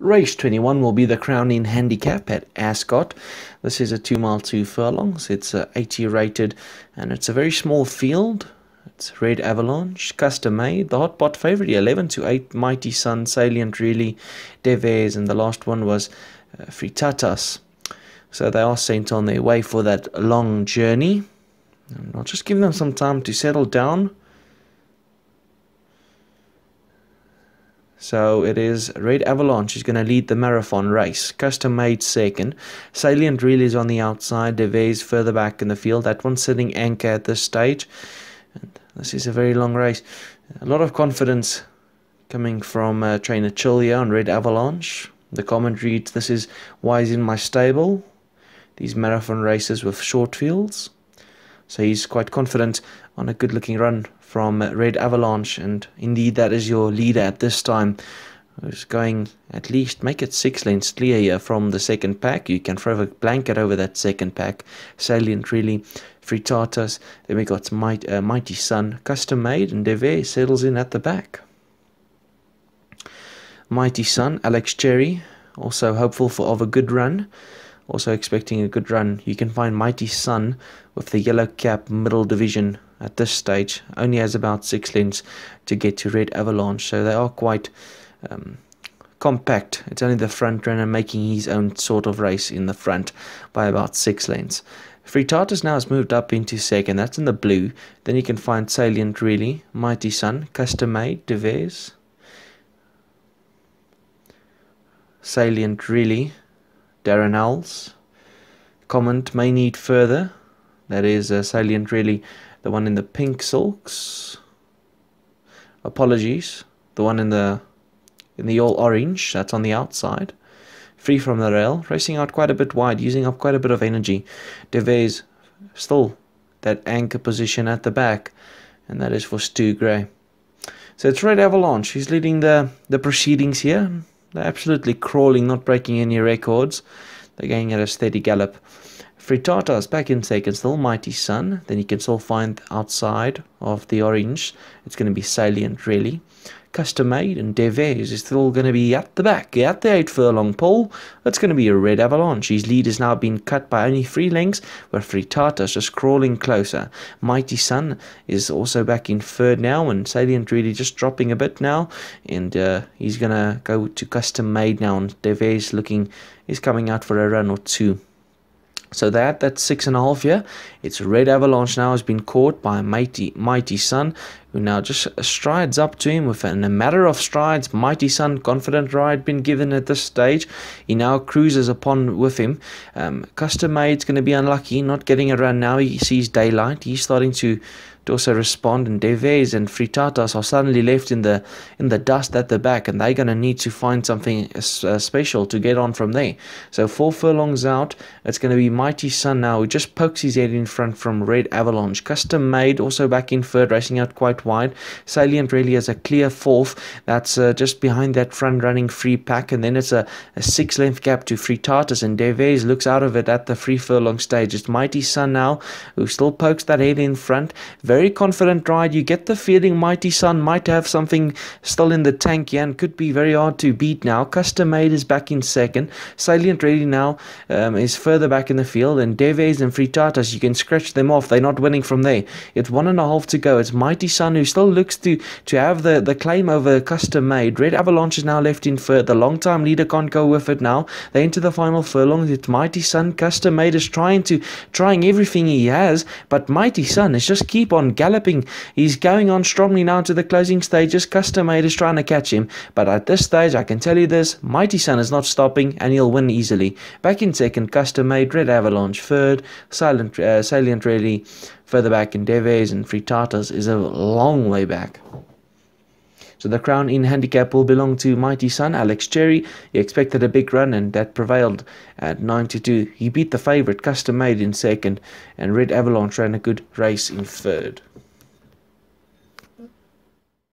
Race 21 will be the crowning handicap at Ascot. This is a 2 mile 2 furlongs. It's uh, 80 rated and it's a very small field. It's Red Avalanche, Custom Made, the Hot Pot favorite, 11 to 8, Mighty Sun, Salient Really, Deves, and the last one was uh, Fritatas. So they are sent on their way for that long journey. And I'll just give them some time to settle down. So it is Red Avalanche is going to lead the marathon race. Custom made second. Salient really is on the outside. Devez further back in the field. That one's sitting anchor at this stage. And this is a very long race. A lot of confidence coming from uh, trainer Chilia on Red Avalanche. The comment reads, this is why he's in my stable. These marathon races with short fields. So he's quite confident on a good looking run from Red Avalanche. And indeed, that is your leader at this time. Who's going at least make it six lanes clear here from the second pack. You can throw a blanket over that second pack. Salient really. Frittatas. Then we got Might, uh, Mighty Sun, custom made, and Deve settles in at the back. Mighty Sun, Alex Cherry, also hopeful for of a good run. Also expecting a good run, you can find Mighty Sun with the yellow cap middle division at this stage. Only has about six lengths to get to Red Avalanche, so they are quite um, compact. It's only the front runner making his own sort of race in the front by about six lengths. Frittatas now has moved up into second, that's in the blue. Then you can find Salient Really, Mighty Sun, Custom Made, De Salient Really, Darren Al's Comment may need further. That is uh, salient, really. The one in the pink silks. Apologies. The one in the in the all orange. That's on the outside. Free from the rail, racing out quite a bit wide, using up quite a bit of energy. Devers still that anchor position at the back, and that is for Stu Gray. So it's Red Avalanche. He's leading the the proceedings here. They're absolutely crawling, not breaking any records. They're going at a steady gallop. Frittata is back in second, still Mighty Sun. Then you can still find outside of the orange. It's going to be salient, really custom made and Deves is still going to be at the back, at the 8 furlong pole. It's going to be a red avalanche. His lead has now been cut by only 3 lengths, where but Frittatas just crawling closer. Mighty Sun is also back in third now, and Salient really just dropping a bit now. And uh, he's going to go to custom made now, and Deves looking is coming out for a run or two. So that that's six and a half here. It's Red Avalanche now has been caught by Mighty Mighty Sun who now just strides up to him with in a matter of strides, mighty son, confident ride been given at this stage. He now cruises upon with him. Um, custom made's going to be unlucky, not getting around. now. He sees daylight. He's starting to to also respond and Deves and Fritatas are suddenly left in the in the dust at the back and they're going to need to find something uh, special to get on from there so four furlongs out it's going to be Mighty Sun now who just pokes his head in front from Red Avalanche custom made also back in third racing out quite wide. Salient really is a clear fourth. That's uh, just behind that front running free pack. And then it's a, a six length gap to free Tartus. And Deves looks out of it at the free furlong stage. It's Mighty Sun now who still pokes that head in front. Very confident ride. You get the feeling Mighty Sun might have something still in the tank here yeah, and could be very hard to beat now. Custom Made is back in second. Salient Really now um, is further back in the field. And Deves and Free Tartus, you can scratch them off. They're not winning from there. It's one and a half to go. It's Mighty Sun who still looks to, to have the, the claim over custom made. Red Avalanche is now left in third. The long time leader can't go with it now. They enter the final furlong. It's Mighty Sun. Custom made is trying to trying everything he has, but Mighty Sun is just keep on galloping. He's going on strongly now to the closing stages. Custom made is trying to catch him. But at this stage, I can tell you this Mighty Sun is not stopping and he'll win easily. Back in second, custom made, Red Avalanche third, silent uh, salient really further back in Deves and Fritatas is a long way back. So the crown in handicap will belong to mighty son Alex Cherry. He expected a big run and that prevailed at 92. He beat the favourite Custom Made in second and Red Avalanche ran a good race in third.